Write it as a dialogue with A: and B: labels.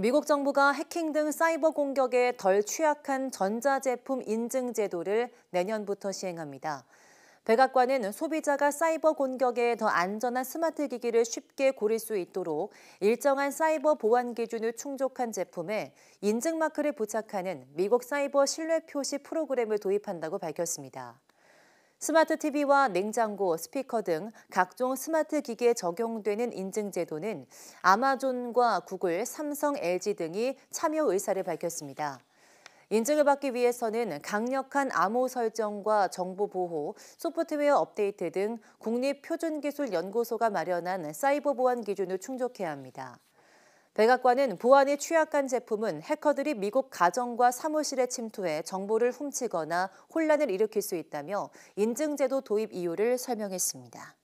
A: 미국 정부가 해킹 등 사이버 공격에 덜 취약한 전자제품 인증 제도를 내년부터 시행합니다. 백악관은 소비자가 사이버 공격에 더 안전한 스마트 기기를 쉽게 고를 수 있도록 일정한 사이버 보안 기준을 충족한 제품에 인증 마크를 부착하는 미국 사이버 신뢰 표시 프로그램을 도입한다고 밝혔습니다. 스마트 TV와 냉장고, 스피커 등 각종 스마트 기기에 적용되는 인증 제도는 아마존과 구글, 삼성, LG 등이 참여 의사를 밝혔습니다. 인증을 받기 위해서는 강력한 암호 설정과 정보 보호, 소프트웨어 업데이트 등 국립표준기술연구소가 마련한 사이버 보안 기준을 충족해야 합니다. 백악관은 보안이 취약한 제품은 해커들이 미국 가정과 사무실에 침투해 정보를 훔치거나 혼란을 일으킬 수 있다며 인증제도 도입 이유를 설명했습니다.